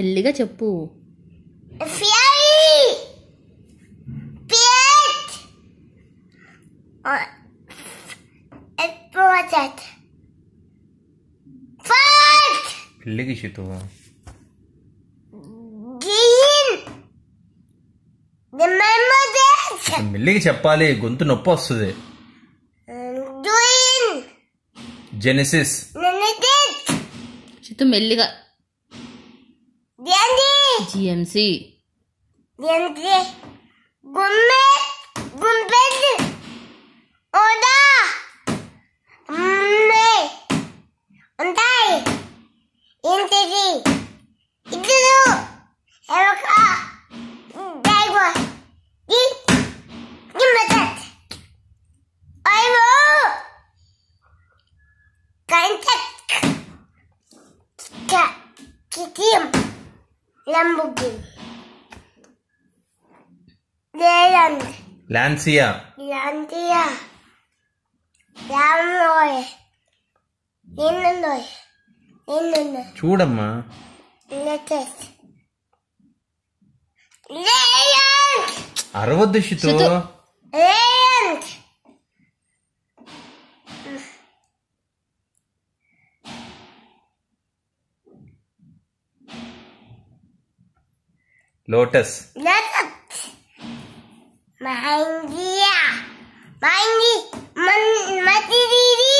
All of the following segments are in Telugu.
మెల్లిగా చెప్పు మెల్లిగా ఇషితో చెప్పాలి గొంతు నొప్పి వస్తుంది జెనసిస్ చిత్తు మెల్లిగా జిఎంసి ఉంటాయి ఏంటిది ఇద్దరు ఎవరికా Китим. Lamborghini. Leyland. Lancia. Lancia. Lamroy. Illinois. Illinois. చూడమ్మా Lettuce. Leyland. అరవద్దు షితో Leyland. लोटस मिली मिली मिली मती दीदी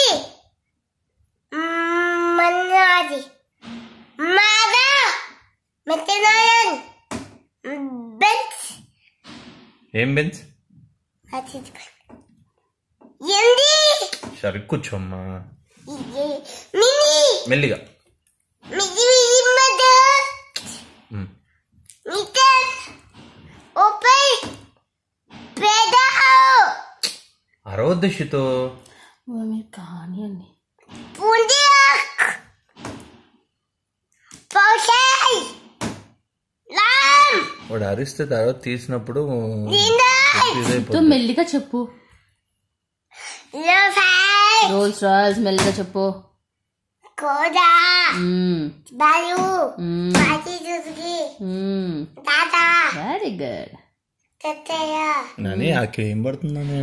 मन्नाजी मादा मत्यनारायण బెంచ్ ఏం బెంచ్ ఏంది సరే కూర్చోమ్మా మెల్లిగా వద్దు షితో వాడు అరిస్తే తర్వాత తీసినప్పుడు మెల్లిగా చెప్పు రోల్స్ రాయల్స్ మెల్లిగా చెప్పు వెరీ గుడ్ నాని ఆ క్రీమ్ పడుతుందానే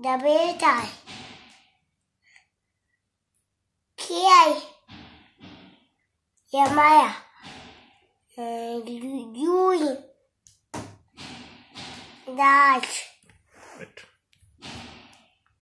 double tie. Yamaya Right.